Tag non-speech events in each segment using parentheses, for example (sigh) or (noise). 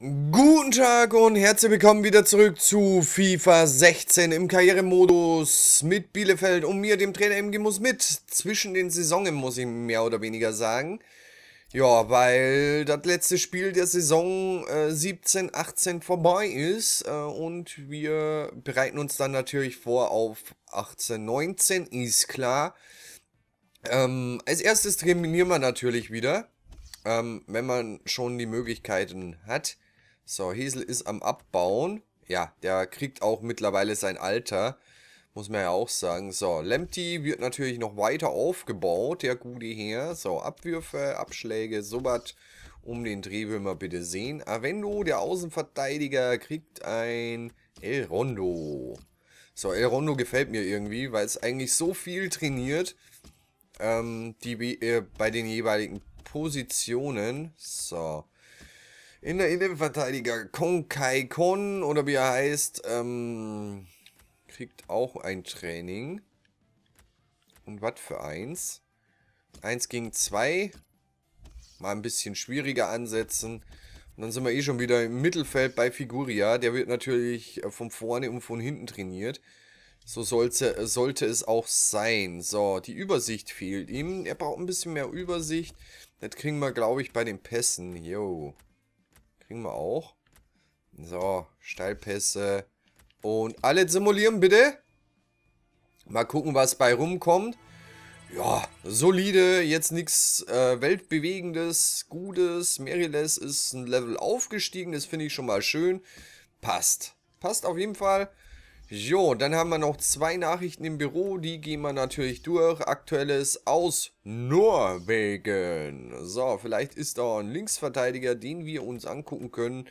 Guten Tag und herzlich willkommen wieder zurück zu FIFA 16 im Karrieremodus mit Bielefeld und mir, dem Trainer MG, muss mit. Zwischen den Saisonen muss ich mehr oder weniger sagen. Ja, weil das letzte Spiel der Saison äh, 17, 18 vorbei ist äh, und wir bereiten uns dann natürlich vor auf 18, 19, ist klar. Ähm, als erstes trainieren wir natürlich wieder, ähm, wenn man schon die Möglichkeiten hat. So, Hesel ist am Abbauen. Ja, der kriegt auch mittlerweile sein Alter. Muss man ja auch sagen. So, Lemty wird natürlich noch weiter aufgebaut, der Gudi Herr. So, Abwürfe, Abschläge, sowas um den Dreh will man bitte sehen. Avendo, der Außenverteidiger, kriegt ein El Rondo. So, El Rondo gefällt mir irgendwie, weil es eigentlich so viel trainiert, ähm, die äh, bei den jeweiligen Positionen. So, in der Innenverteidiger Kong Kai Kon oder wie er heißt, ähm, kriegt auch ein Training. Und was für eins? Eins gegen zwei. Mal ein bisschen schwieriger ansetzen. Und dann sind wir eh schon wieder im Mittelfeld bei Figuria. Der wird natürlich äh, von vorne und von hinten trainiert. So sollte, äh, sollte es auch sein. So, die Übersicht fehlt ihm. Er braucht ein bisschen mehr Übersicht. Das kriegen wir, glaube ich, bei den Pässen. Yo. Kriegen wir auch. So, Steilpässe. Und alle simulieren, bitte. Mal gucken, was bei rumkommt. Ja, solide, jetzt nichts äh, weltbewegendes, gutes. Meriles ist ein Level aufgestiegen, das finde ich schon mal schön. Passt. Passt auf jeden Fall. Jo, dann haben wir noch zwei Nachrichten im Büro, die gehen wir natürlich durch. Aktuelles aus Norwegen. So, vielleicht ist da ein Linksverteidiger, den wir uns angucken können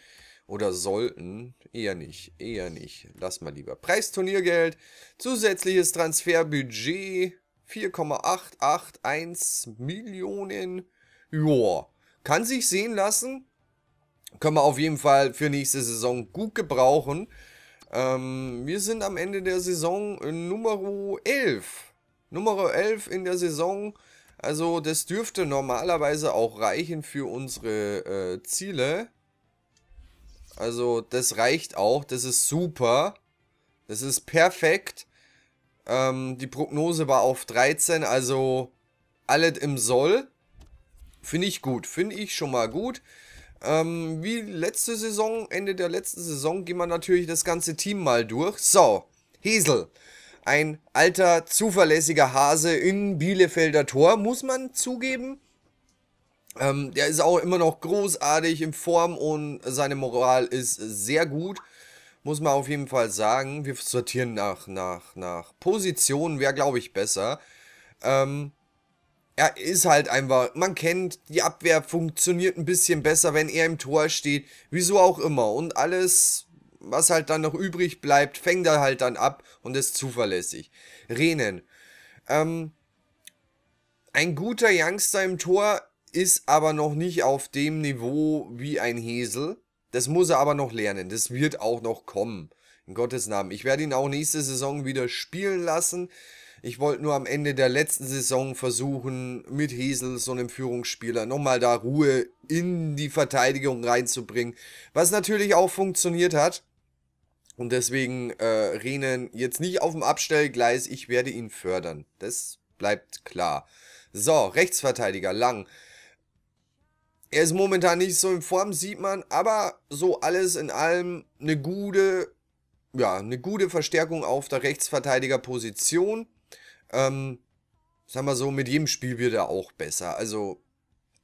oder sollten. Eher nicht, eher nicht. Lass mal lieber. Preisturniergeld, zusätzliches Transferbudget 4,881 Millionen. Joa, kann sich sehen lassen. Können wir auf jeden Fall für nächste Saison gut gebrauchen. Ähm, wir sind am Ende der Saison äh, Nummer 11. Nummer 11 in der Saison. Also das dürfte normalerweise auch reichen für unsere äh, Ziele. Also das reicht auch. Das ist super. Das ist perfekt. Ähm, die Prognose war auf 13, also alles im Soll. Finde ich gut. Finde ich schon mal gut. Ähm, wie letzte Saison, Ende der letzten Saison, gehen wir natürlich das ganze Team mal durch. So, Hesel, ein alter, zuverlässiger Hase in Bielefelder Tor, muss man zugeben. Ähm, der ist auch immer noch großartig in Form und seine Moral ist sehr gut. Muss man auf jeden Fall sagen. Wir sortieren nach, nach, nach Position, wäre glaube ich besser. Ähm, er ist halt einfach, man kennt, die Abwehr funktioniert ein bisschen besser, wenn er im Tor steht, wieso auch immer. Und alles, was halt dann noch übrig bleibt, fängt er halt dann ab und ist zuverlässig. Renen. Ähm, ein guter Youngster im Tor ist aber noch nicht auf dem Niveau wie ein Hesel. Das muss er aber noch lernen. Das wird auch noch kommen. In Gottes Namen. Ich werde ihn auch nächste Saison wieder spielen lassen. Ich wollte nur am Ende der letzten Saison versuchen, mit Hesel, so einem Führungsspieler, nochmal da Ruhe in die Verteidigung reinzubringen. Was natürlich auch funktioniert hat. Und deswegen äh, Renen jetzt nicht auf dem Abstellgleis. Ich werde ihn fördern. Das bleibt klar. So, Rechtsverteidiger Lang. Er ist momentan nicht so in Form, sieht man, aber so alles in allem eine gute, ja, eine gute Verstärkung auf der Rechtsverteidigerposition. Ähm, sagen wir so, mit jedem Spiel wird er auch besser. Also,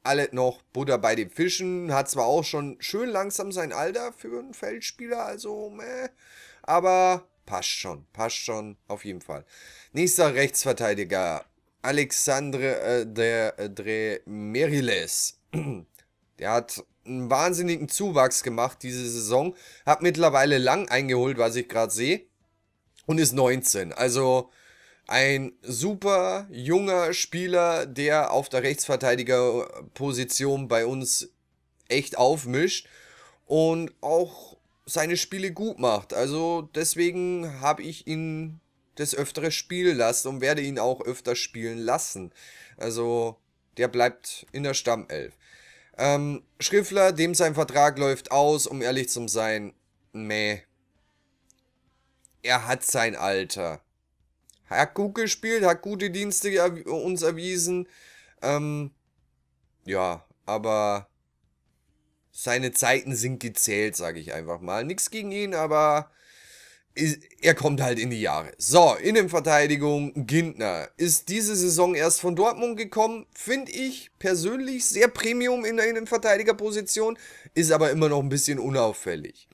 alle noch Butter bei den Fischen. Hat zwar auch schon schön langsam sein Alter für einen Feldspieler, also, meh. Aber passt schon, passt schon, auf jeden Fall. Nächster Rechtsverteidiger, Alexandre äh, der äh, Dre Meriles. (clears throat) Der hat einen wahnsinnigen Zuwachs gemacht diese Saison. Hat mittlerweile lang eingeholt, was ich gerade sehe. Und ist 19. Also, ein super junger Spieler, der auf der Rechtsverteidigerposition bei uns echt aufmischt und auch seine Spiele gut macht. Also deswegen habe ich ihn des Öfteren spielen lassen und werde ihn auch öfter spielen lassen. Also der bleibt in der Stammelf. Ähm, Schriffler, dem sein Vertrag läuft aus, um ehrlich zu sein, meh. Er hat sein Alter. Hat gut gespielt, hat gute Dienste uns erwiesen. Ähm, ja, aber seine Zeiten sind gezählt, sage ich einfach mal. Nichts gegen ihn, aber er kommt halt in die Jahre. So, Innenverteidigung Gintner ist diese Saison erst von Dortmund gekommen, finde ich persönlich sehr Premium in der Innenverteidigerposition, ist aber immer noch ein bisschen unauffällig.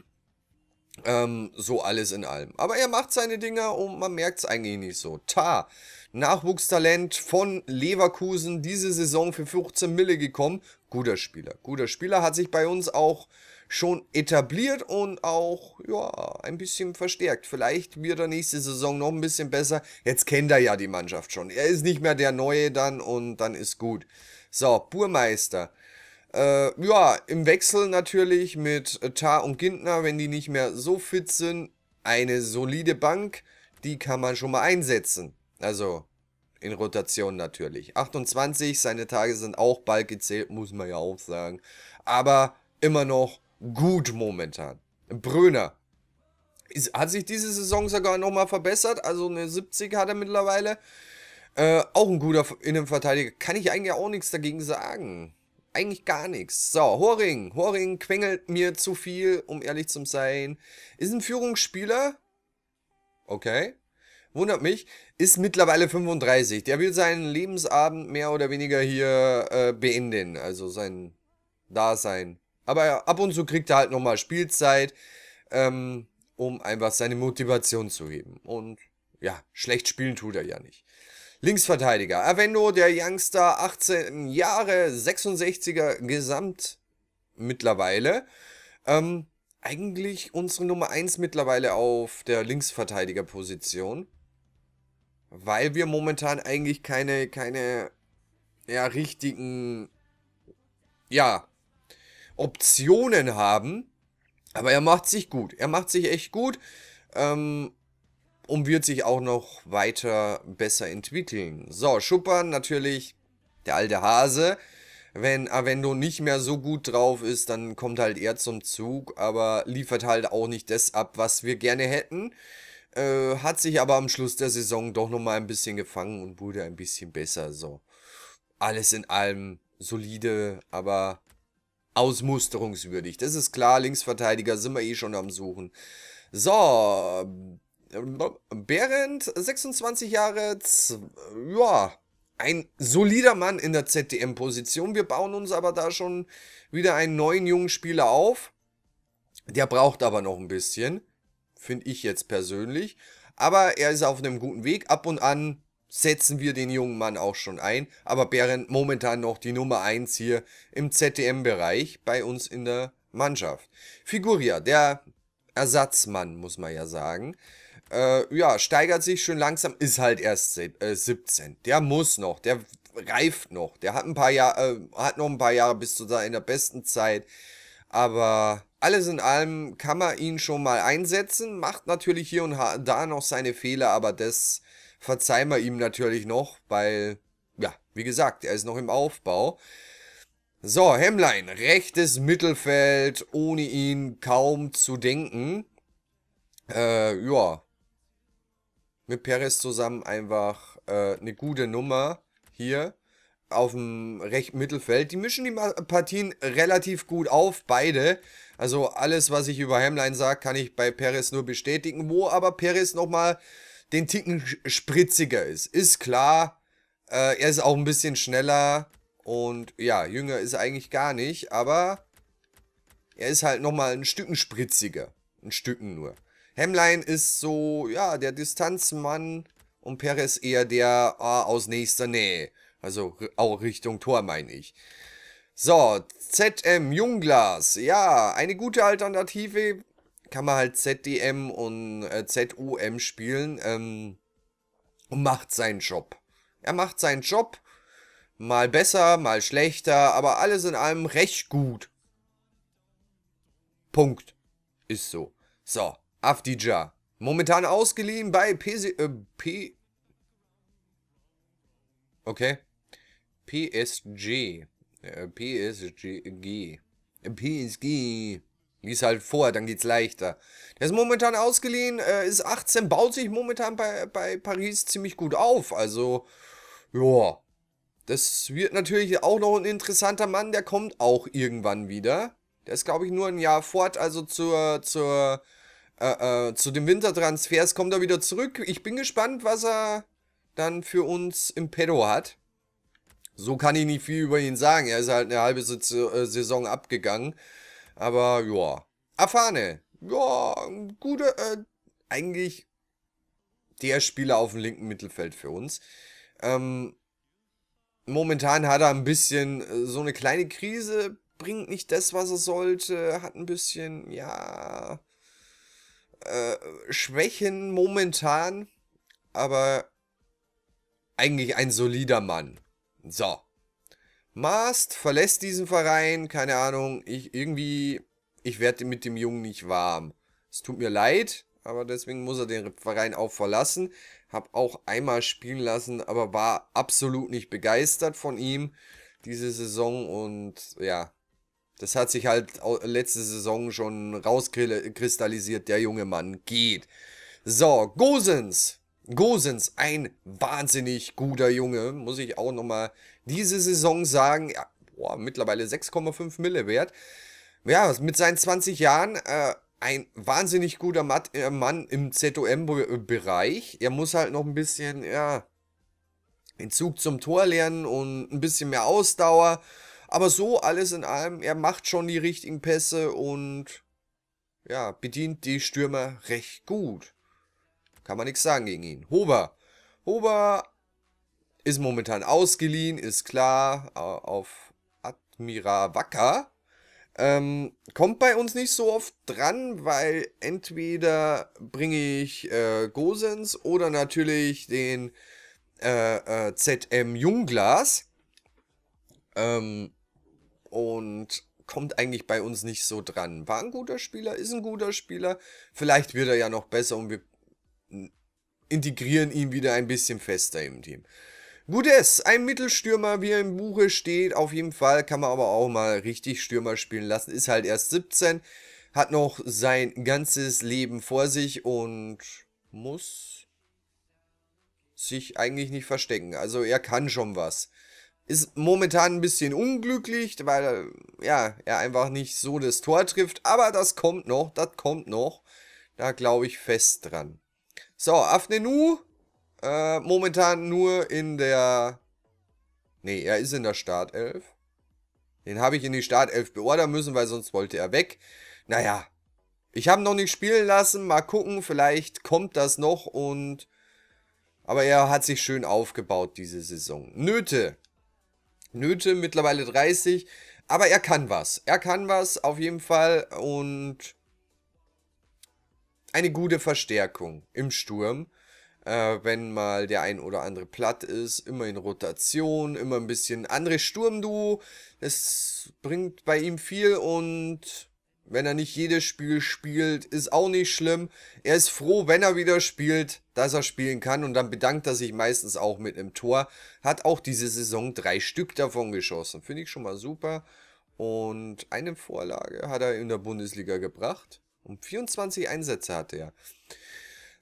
Ähm, so alles in allem. Aber er macht seine Dinger und man merkt es eigentlich nicht so. Ta, Nachwuchstalent von Leverkusen, diese Saison für 15 Mille gekommen. Guter Spieler. Guter Spieler hat sich bei uns auch schon etabliert und auch ja, ein bisschen verstärkt. Vielleicht wird er nächste Saison noch ein bisschen besser. Jetzt kennt er ja die Mannschaft schon. Er ist nicht mehr der Neue dann und dann ist gut. So, Burmeister. Äh, ja, im Wechsel natürlich mit äh, Tar und Gintner, wenn die nicht mehr so fit sind, eine solide Bank, die kann man schon mal einsetzen. Also in Rotation natürlich. 28, seine Tage sind auch bald gezählt, muss man ja auch sagen. Aber immer noch gut momentan. Bröner hat sich diese Saison sogar nochmal verbessert. Also eine 70 hat er mittlerweile. Äh, auch ein guter Innenverteidiger. Kann ich eigentlich auch nichts dagegen sagen eigentlich gar nichts. So, Horing. Horing quengelt mir zu viel, um ehrlich zu sein. Ist ein Führungsspieler. Okay. Wundert mich. Ist mittlerweile 35. Der will seinen Lebensabend mehr oder weniger hier äh, beenden. Also sein Dasein. Aber ab und zu kriegt er halt nochmal Spielzeit, ähm, um einfach seine Motivation zu heben. Und ja, schlecht spielen tut er ja nicht. Linksverteidiger. Avendo, der Youngster, 18 Jahre, 66er Gesamt mittlerweile. Ähm, eigentlich unsere Nummer 1 mittlerweile auf der Linksverteidigerposition. Weil wir momentan eigentlich keine, keine ja, richtigen ja, Optionen haben. Aber er macht sich gut. Er macht sich echt gut. Ähm, und wird sich auch noch weiter besser entwickeln. So, Schuppern natürlich, der alte Hase. Wenn Avendo nicht mehr so gut drauf ist, dann kommt halt er zum Zug, aber liefert halt auch nicht das ab, was wir gerne hätten. Äh, hat sich aber am Schluss der Saison doch nochmal ein bisschen gefangen und wurde ein bisschen besser. So, alles in allem solide, aber ausmusterungswürdig. Das ist klar, Linksverteidiger sind wir eh schon am Suchen. So, Behrendt, 26 Jahre, ja, ein solider Mann in der ZDM-Position. Wir bauen uns aber da schon wieder einen neuen jungen Spieler auf. Der braucht aber noch ein bisschen, finde ich jetzt persönlich. Aber er ist auf einem guten Weg. Ab und an setzen wir den jungen Mann auch schon ein. Aber Behrendt momentan noch die Nummer 1 hier im ZDM-Bereich bei uns in der Mannschaft. Figuria, der Ersatzmann, muss man ja sagen. Äh, ja, steigert sich schon langsam, ist halt erst äh, 17. Der muss noch, der reift noch. Der hat ein paar Jahre, äh, hat noch ein paar Jahre bis zu seiner besten Zeit. Aber alles in allem kann man ihn schon mal einsetzen. Macht natürlich hier und da noch seine Fehler, aber das verzeihen wir ihm natürlich noch, weil, ja, wie gesagt, er ist noch im Aufbau. So, Hemlein, rechtes Mittelfeld, ohne ihn kaum zu denken. Äh, ja, mit Perez zusammen einfach äh, eine gute Nummer hier auf dem rechten Mittelfeld. Die mischen die Partien relativ gut auf, beide. Also alles, was ich über Hamline sage, kann ich bei Perez nur bestätigen. Wo aber Perez nochmal den Ticken spritziger ist, ist klar. Äh, er ist auch ein bisschen schneller und ja, jünger ist er eigentlich gar nicht, aber er ist halt nochmal ein Stücken spritziger. Ein Stücken nur. Hemline ist so, ja, der Distanzmann und Perez eher der ah, aus nächster Nähe. Also auch Richtung Tor, meine ich. So, ZM Jungglas. Ja, eine gute Alternative. Kann man halt ZDM und äh, ZUM spielen. Ähm, und macht seinen Job. Er macht seinen Job. Mal besser, mal schlechter, aber alles in allem recht gut. Punkt. Ist so. So, Afdija. Momentan ausgeliehen bei PS äh, P Okay. PSG. Äh, PSG. PSG. Lies halt vor, dann geht's leichter. Der ist momentan ausgeliehen, äh, ist 18, baut sich momentan bei, bei Paris ziemlich gut auf. Also, ja. Das wird natürlich auch noch ein interessanter Mann, der kommt auch irgendwann wieder. Der ist, glaube ich, nur ein Jahr fort, also zur, zur äh, äh, zu den Wintertransfers kommt er wieder zurück. Ich bin gespannt, was er dann für uns im Pedo hat. So kann ich nicht viel über ihn sagen. Er ist halt eine halbe äh, Saison abgegangen. Aber ja. Afane. Ja, gute, äh, eigentlich der Spieler auf dem linken Mittelfeld für uns. Ähm, momentan hat er ein bisschen äh, so eine kleine Krise, bringt nicht das, was er sollte, hat ein bisschen, ja, äh, Schwächen momentan, aber eigentlich ein solider Mann. So. Mast verlässt diesen Verein, keine Ahnung, ich irgendwie, ich werde mit dem Jungen nicht warm. Es tut mir leid, aber deswegen muss er den Verein auch verlassen. Hab auch einmal spielen lassen, aber war absolut nicht begeistert von ihm diese Saison und ja, das hat sich halt letzte Saison schon rauskristallisiert, der junge Mann geht. So, Gosens. Gosens, ein wahnsinnig guter Junge, muss ich auch nochmal diese Saison sagen. Ja, boah, mittlerweile 6,5 Mille wert. Ja, mit seinen 20 Jahren äh, ein wahnsinnig guter äh, Mann im ZOM-Bereich. Er muss halt noch ein bisschen, ja, den Zug zum Tor lernen und ein bisschen mehr Ausdauer aber so alles in allem, er macht schon die richtigen Pässe und ja, bedient die Stürmer recht gut. Kann man nichts sagen gegen ihn. Hober. Hober ist momentan ausgeliehen, ist klar, auf Admira Wacker. Ähm, kommt bei uns nicht so oft dran, weil entweder bringe ich äh, Gosens oder natürlich den äh, äh, ZM Jungglas. Ähm, und kommt eigentlich bei uns nicht so dran. War ein guter Spieler, ist ein guter Spieler. Vielleicht wird er ja noch besser und wir integrieren ihn wieder ein bisschen fester im Team. Gutes, ein Mittelstürmer, wie er im Buche steht, auf jeden Fall, kann man aber auch mal richtig Stürmer spielen lassen, ist halt erst 17, hat noch sein ganzes Leben vor sich und muss sich eigentlich nicht verstecken, also er kann schon was. Ist momentan ein bisschen unglücklich, weil ja, er einfach nicht so das Tor trifft. Aber das kommt noch, das kommt noch. Da glaube ich fest dran. So, Afnenu äh, momentan nur in der... Ne, er ist in der Startelf. Den habe ich in die Startelf beordern müssen, weil sonst wollte er weg. Naja, ich habe noch nicht spielen lassen. Mal gucken, vielleicht kommt das noch und... Aber er hat sich schön aufgebaut diese Saison. Nöte Nöte, mittlerweile 30. Aber er kann was. Er kann was auf jeden Fall und eine gute Verstärkung im Sturm. Äh, wenn mal der ein oder andere platt ist, immer in Rotation, immer ein bisschen andere Sturmduo. Es bringt bei ihm viel und wenn er nicht jedes Spiel spielt, ist auch nicht schlimm. Er ist froh, wenn er wieder spielt, dass er spielen kann und dann bedankt er sich meistens auch mit einem Tor. Hat auch diese Saison drei Stück davon geschossen. Finde ich schon mal super. Und eine Vorlage hat er in der Bundesliga gebracht. Und 24 Einsätze hatte er.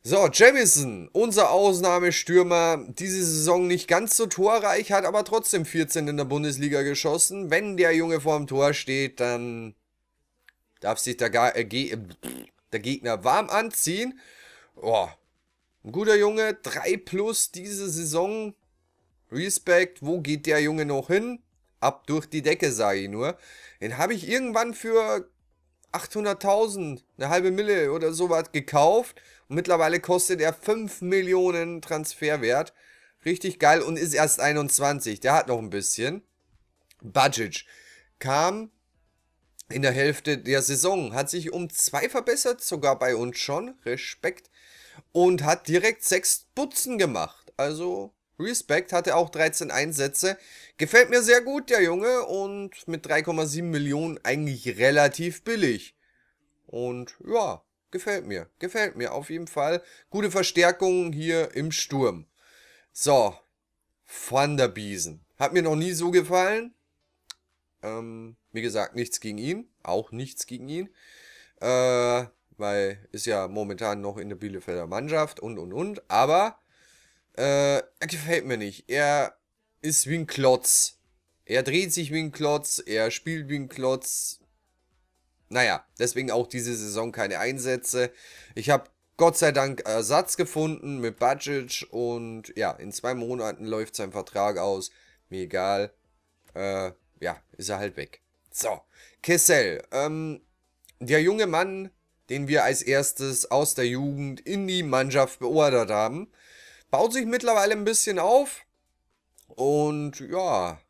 So, Jamison, unser Ausnahmestürmer, diese Saison nicht ganz so torreich, hat aber trotzdem 14 in der Bundesliga geschossen. Wenn der Junge vor dem Tor steht, dann Darf sich der, Ga äh, äh, der Gegner warm anziehen. Boah. ein guter Junge, 3 plus diese Saison. Respekt, wo geht der Junge noch hin? Ab durch die Decke, sage ich nur. Den habe ich irgendwann für 800.000, eine halbe Mille oder sowas gekauft. Und mittlerweile kostet er 5 Millionen Transferwert. Richtig geil und ist erst 21. Der hat noch ein bisschen. Budget kam in der Hälfte der Saison. Hat sich um zwei verbessert, sogar bei uns schon. Respekt. Und hat direkt sechs Butzen gemacht. Also Respekt, hatte auch 13 Einsätze. Gefällt mir sehr gut, der Junge. Und mit 3,7 Millionen eigentlich relativ billig. Und ja, gefällt mir. Gefällt mir auf jeden Fall. Gute Verstärkung hier im Sturm. So, Van der Biesen. Hat mir noch nie so gefallen. Ähm, wie gesagt, nichts gegen ihn, auch nichts gegen ihn, äh, weil ist ja momentan noch in der Bielefelder Mannschaft und und und, aber äh, er gefällt mir nicht. Er ist wie ein Klotz. Er dreht sich wie ein Klotz, er spielt wie ein Klotz. Naja, deswegen auch diese Saison keine Einsätze. Ich habe Gott sei Dank Ersatz gefunden mit Budget und ja, in zwei Monaten läuft sein Vertrag aus. Mir egal. Äh, ja, ist er halt weg. So, Kessel. Ähm, der junge Mann, den wir als erstes aus der Jugend in die Mannschaft beordert haben, baut sich mittlerweile ein bisschen auf. Und ja,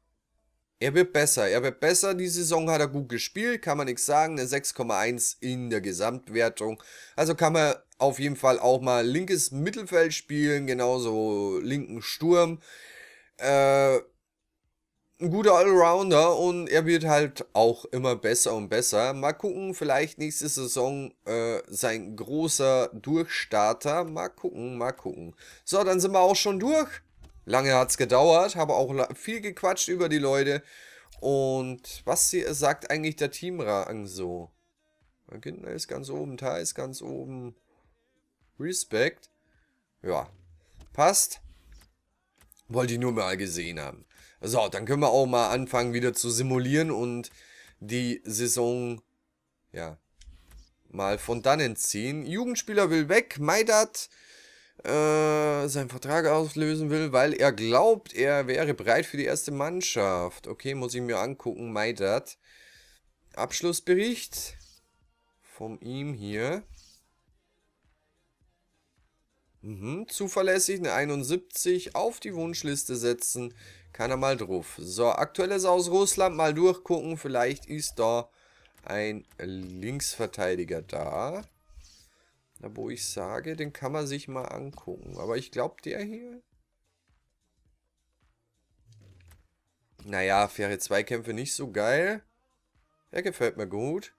er wird besser. Er wird besser. Die Saison hat er gut gespielt, kann man nichts sagen. Eine 6,1 in der Gesamtwertung. Also kann man auf jeden Fall auch mal linkes Mittelfeld spielen, genauso linken Sturm. Äh, ein guter Allrounder und er wird halt auch immer besser und besser. Mal gucken, vielleicht nächste Saison äh, sein großer Durchstarter. Mal gucken, mal gucken. So, dann sind wir auch schon durch. Lange hat es gedauert, habe auch viel gequatscht über die Leute. Und was hier äh, sagt eigentlich der Teamrang so? Kindner ist ganz oben, Tai ist ganz oben. Respekt. Ja, passt. Wollte ich nur mal gesehen haben. So, dann können wir auch mal anfangen wieder zu simulieren und die Saison, ja, mal von dannen ziehen. Jugendspieler will weg, Maidat äh, seinen Vertrag auslösen will, weil er glaubt, er wäre bereit für die erste Mannschaft. Okay, muss ich mir angucken, Maidat. Abschlussbericht von ihm hier. Mhm, zuverlässig eine 71 auf die Wunschliste setzen. Kann er mal drauf. So, aktuelles aus Russland mal durchgucken. Vielleicht ist da ein Linksverteidiger da. Na, wo ich sage, den kann man sich mal angucken. Aber ich glaube, der hier... Naja, faire Zweikämpfe nicht so geil. Der gefällt mir gut.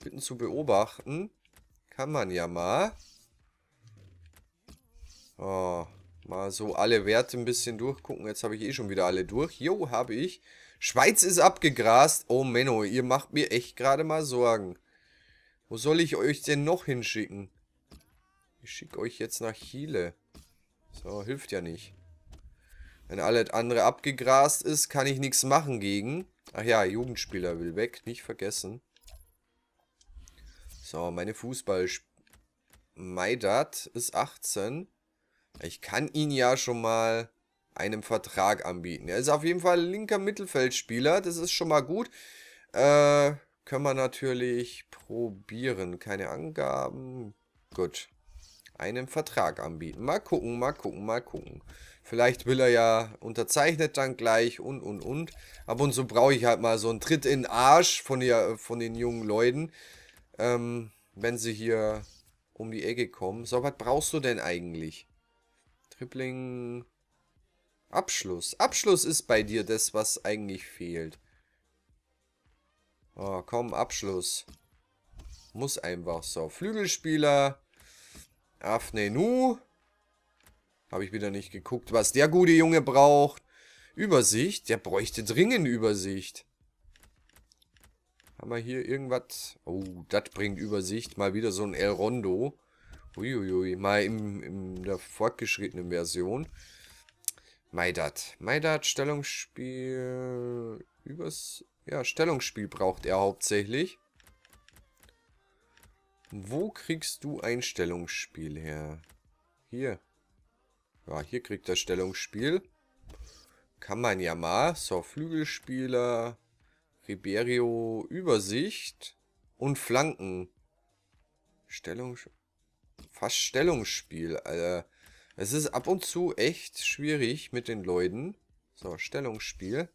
Bitten zu beobachten. Kann man ja mal. Oh, mal so alle Werte ein bisschen durchgucken. Jetzt habe ich eh schon wieder alle durch. Jo, habe ich. Schweiz ist abgegrast. Oh, Menno, ihr macht mir echt gerade mal Sorgen. Wo soll ich euch denn noch hinschicken? Ich schicke euch jetzt nach Chile. So, hilft ja nicht. Wenn alles andere abgegrast ist, kann ich nichts machen gegen. Ach ja, Jugendspieler will weg, nicht vergessen. So, meine Fußball... Maidat ist 18. Ich kann ihn ja schon mal einem Vertrag anbieten. Er ist auf jeden Fall linker Mittelfeldspieler. Das ist schon mal gut. Äh, können wir natürlich probieren. Keine Angaben. Gut. Einen Vertrag anbieten. Mal gucken, mal gucken, mal gucken. Vielleicht will er ja unterzeichnet dann gleich und, und, und. Ab und zu brauche ich halt mal so einen Tritt in den Arsch von, der, von den jungen Leuten. Ähm, wenn sie hier um die Ecke kommen. So, was brauchst du denn eigentlich? Dribbling. Abschluss. Abschluss ist bei dir das, was eigentlich fehlt. Oh, komm, Abschluss. Muss einfach so. Flügelspieler. Afne Nu. Habe ich wieder nicht geguckt, was der gute Junge braucht. Übersicht. Der bräuchte dringend Übersicht. Haben wir hier irgendwas? Oh, das bringt Übersicht. Mal wieder so ein El Rondo. Uiuiui, mal im, in der fortgeschrittenen Version. Maidat. Maidat, Stellungsspiel... Übers... Ja, Stellungsspiel braucht er hauptsächlich. Wo kriegst du ein Stellungsspiel her? Hier. Ja, hier kriegt er Stellungsspiel. Kann man ja mal. So, Flügelspieler, Riberio, Übersicht und Flanken. Stellungsspiel fast Stellungsspiel. Also, es ist ab und zu echt schwierig mit den Leuten. So, Stellungsspiel.